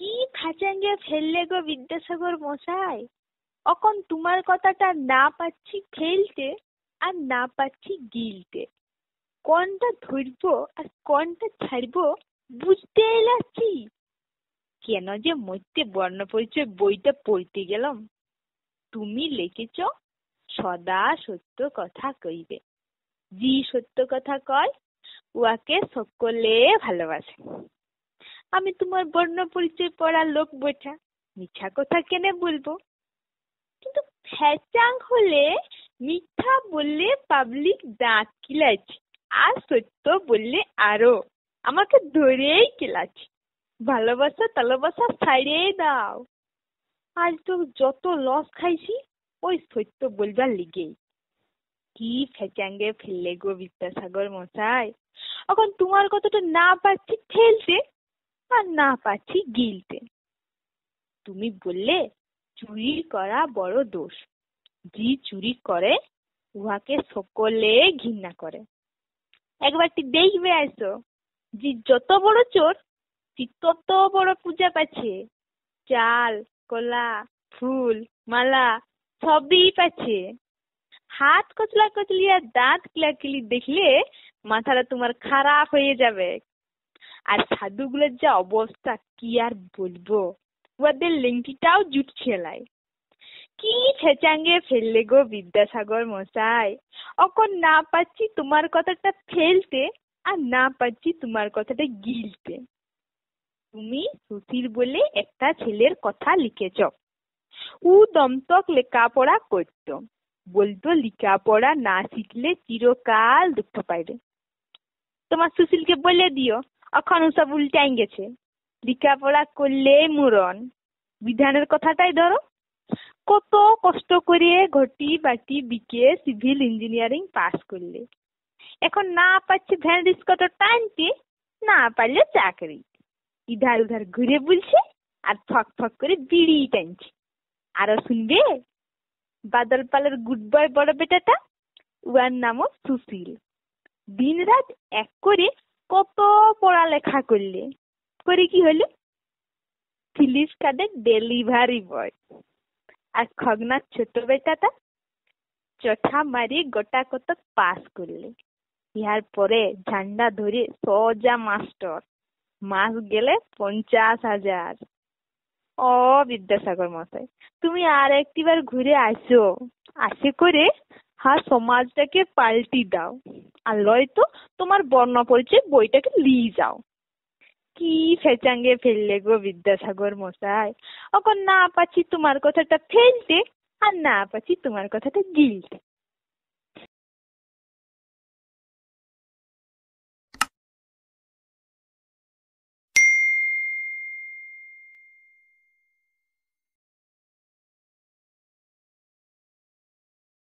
কি খাচাঙে ফেললে গো বিদ্যাসাগর মশাই অকন তোমার কথাটা না পাচ্ছি ফেলতে আর না পাচ্ছি গিলতে কোনটা ধরব আর কোনটা ছাড়ব বুঝতে এলাচ্ছি কেন যে মধ্যে বর্ণ পরিচয় বইটা পড়তে গেলাম তুমি লিখেছ সদা সত্য কথা কইবে যি সত্য কথা কয় উহাকে সকলে ভালোবাসে আমি তোমার বর্ণ পরিচয় পড়া লোক বৈঠা মিথ্যা কথা কেনে বলবো কিন্তু ফ্যাচাং হলে মিথ্যা বললে পাবলিক দাঁত কিলাইছে আর সত্য বললে আরো আমাকে ধরেই কিলাচ্ছে ভালোবাসা তালোবাসা ছাড়িয়েই দাও আজ তো যত লস খাইছি ওই সত্য বলবার লিগেই কি এ ফেললে গো বিদ্যাসাগর মশাই এখন তোমার কথাটা না পাচ্ছি ঠেলছে আর না পারছি গিলতে তুমি বললে চুরি করা বড় দোষ যে চুরি করে উহাকে সকলে ঘৃণা করে একবারটি দেখবে আইসো যে যত বড় চোর তত বড় পূজা পাচ্ছে চাল কলা ফুল মালা সবই পাচ্ছে হাত কচলা কচলিয়া দাঁত কিলাকিলি দেখলে মাথাটা তোমার খারাপ হয়ে যাবে আর সাধুগুলোর যা অবস্থা কি আর বলবো ওদের লেংটিটাও জুট ছেলাই কি ছেচাঙ্গে ফেললে গো বিদ্যাসাগর মশাই অকন না পাচ্ছি তোমার কথাটা ফেলতে আর না পাচ্ছি তোমার কথাটা গিলতে তুমি সুশীল বলে একটা ছেলের কথা লিখেছ উ দমতক লেখাপড়া করত বলতো লেখাপড়া না শিখলে চিরকাল দুঃখ পাইবে তোমার সুশীলকে বলে দিও অখন সব উল্টাই গেছে লেখাপড়া করলে মুরন বিধানের কথাটাই ধরো কত কষ্ট করে ঘটি বাটি বিকে সিভিল ইঞ্জিনিয়ারিং পাস করলে এখন না পাচ্ছে ভ্যান রিস্কটা টানতে না পারলে চাকরি ইধার উধার ঘুরে বলছে আর ফক ফক করে বিড়ি টানছে আরো শুনবে বাদল পালের গুড বয় বড় বেটাটা উয়ার নামও সুশীল দিন রাত এক করে পড়ালেখা করলে করে কি হলো ফিলিস কাদের ডেলিভারি বয় আর খগনার ছোট বেটাটা চঠা মারি গোটা কতক পাস করলে ইহার পরে ঝান্ডা ধরে সোজা মাস্টার মাস গেলে পঞ্চাশ হাজার ও বিদ্যাসাগর মশাই তুমি আর একটিবার ঘুরে আসো আসে করে হা সমাজটাকে পাল্টি দাও আর তো তোমার বর্ণ পরিচয় বইটাকে লিয়ে যাও কি ফেচাঙ্গে ফেললে গো বিদ্যাসাগর মশাই ওকো না পাচ্ছি তোমার কথাটা ফেলতে আর না পাচ্ছি তোমার কথাটা গিলতে